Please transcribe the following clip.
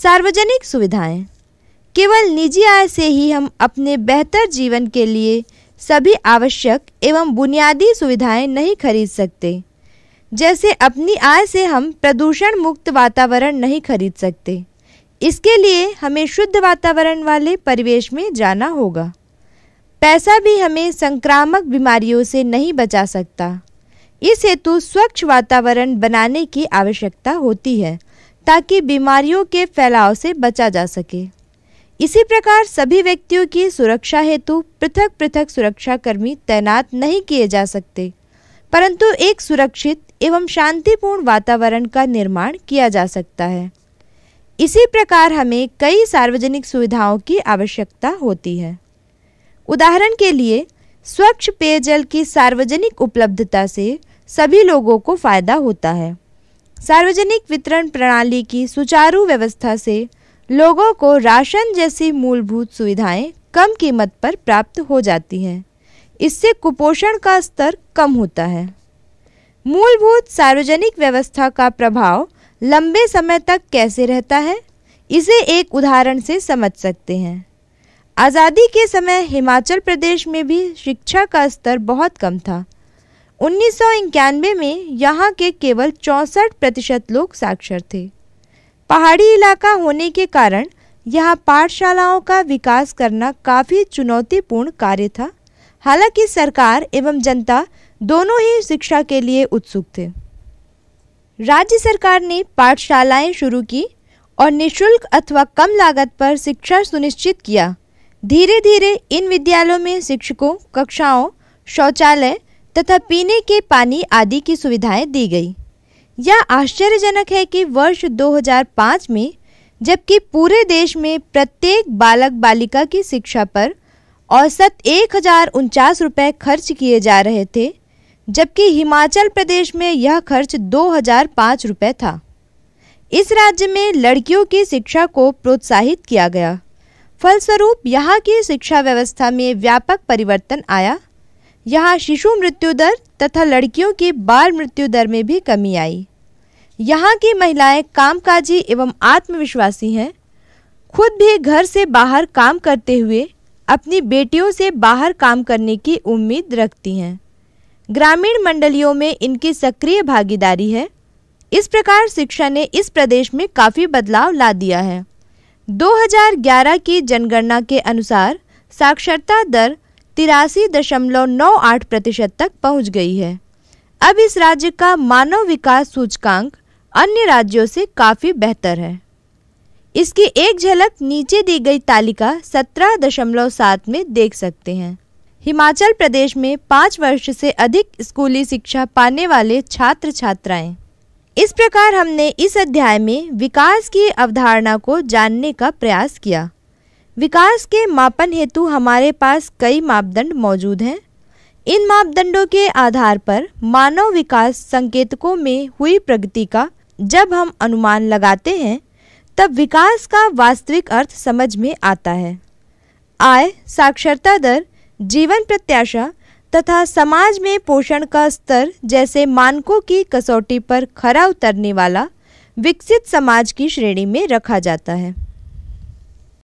सार्वजनिक सुविधाएं केवल निजी आय से ही हम अपने बेहतर जीवन के लिए सभी आवश्यक एवं बुनियादी सुविधाएं नहीं खरीद सकते जैसे अपनी आय से हम प्रदूषण मुक्त वातावरण नहीं खरीद सकते इसके लिए हमें शुद्ध वातावरण वाले परिवेश में जाना होगा पैसा भी हमें संक्रामक बीमारियों से नहीं बचा सकता इस हेतु स्वच्छ वातावरण बनाने की आवश्यकता होती है ताकि बीमारियों के फैलाव से बचा जा सके इसी प्रकार सभी व्यक्तियों की सुरक्षा हेतु पृथक पृथक सुरक्षाकर्मी तैनात नहीं किए जा सकते परंतु एक सुरक्षित एवं शांतिपूर्ण वातावरण का निर्माण किया जा सकता है इसी प्रकार हमें कई सार्वजनिक सुविधाओं की आवश्यकता होती है उदाहरण के लिए स्वच्छ पेयजल की सार्वजनिक उपलब्धता से सभी लोगों को फायदा होता है सार्वजनिक वितरण प्रणाली की सुचारू व्यवस्था से लोगों को राशन जैसी मूलभूत सुविधाएं कम कीमत पर प्राप्त हो जाती हैं इससे कुपोषण का स्तर कम होता है मूलभूत सार्वजनिक व्यवस्था का प्रभाव लंबे समय तक कैसे रहता है इसे एक उदाहरण से समझ सकते हैं आज़ादी के समय हिमाचल प्रदेश में भी शिक्षा का स्तर बहुत कम था उन्नीस में यहाँ के केवल चौंसठ प्रतिशत लोग साक्षर थे पहाड़ी इलाका होने के कारण यहाँ पाठशालाओं का विकास करना काफ़ी चुनौतीपूर्ण कार्य था हालांकि सरकार एवं जनता दोनों ही शिक्षा के लिए उत्सुक थे राज्य सरकार ने पाठशालाएं शुरू की और निशुल्क अथवा कम लागत पर शिक्षा सुनिश्चित किया धीरे धीरे इन विद्यालयों में शिक्षकों कक्षाओं शौचालय तथा पीने के पानी आदि की सुविधाएं दी गई यह आश्चर्यजनक है कि वर्ष 2005 में जबकि पूरे देश में प्रत्येक बालक बालिका की शिक्षा पर औसत एक हजार रुपये खर्च किए जा रहे थे जबकि हिमाचल प्रदेश में यह खर्च दो हजार रुपये था इस राज्य में लड़कियों की शिक्षा को प्रोत्साहित किया गया फलस्वरूप यहाँ की शिक्षा व्यवस्था में व्यापक परिवर्तन आया यहाँ शिशु मृत्यु दर तथा लड़कियों की बाल मृत्यु दर में भी कमी आई यहाँ की महिलाएं कामकाजी एवं आत्मविश्वासी हैं खुद भी घर से बाहर काम करते हुए अपनी बेटियों से बाहर काम करने की उम्मीद रखती हैं ग्रामीण मंडलियों में इनकी सक्रिय भागीदारी है इस प्रकार शिक्षा ने इस प्रदेश में काफ़ी बदलाव ला दिया है 2011 की जनगणना के अनुसार साक्षरता दर तिरासी दशमलव नौ आठ प्रतिशत तक पहुंच गई है अब इस राज्य का मानव विकास सूचकांक अन्य राज्यों से काफ़ी बेहतर है इसकी एक झलक नीचे दी गई तालिका सत्रह दशमलव सात में देख सकते हैं हिमाचल प्रदेश में पाँच वर्ष से अधिक स्कूली शिक्षा पाने वाले छात्र छात्राएं इस प्रकार हमने इस अध्याय में विकास की अवधारणा को जानने का प्रयास किया विकास के मापन हेतु हमारे पास कई मापदंड मौजूद हैं इन मापदंडों के आधार पर मानव विकास संकेतकों में हुई प्रगति का जब हम अनुमान लगाते हैं तब विकास का वास्तविक अर्थ समझ में आता है आय साक्षरता दर जीवन प्रत्याशा तथा समाज में पोषण का स्तर जैसे मानकों की कसौटी पर खरा उतरने वाला विकसित समाज की श्रेणी में रखा जाता है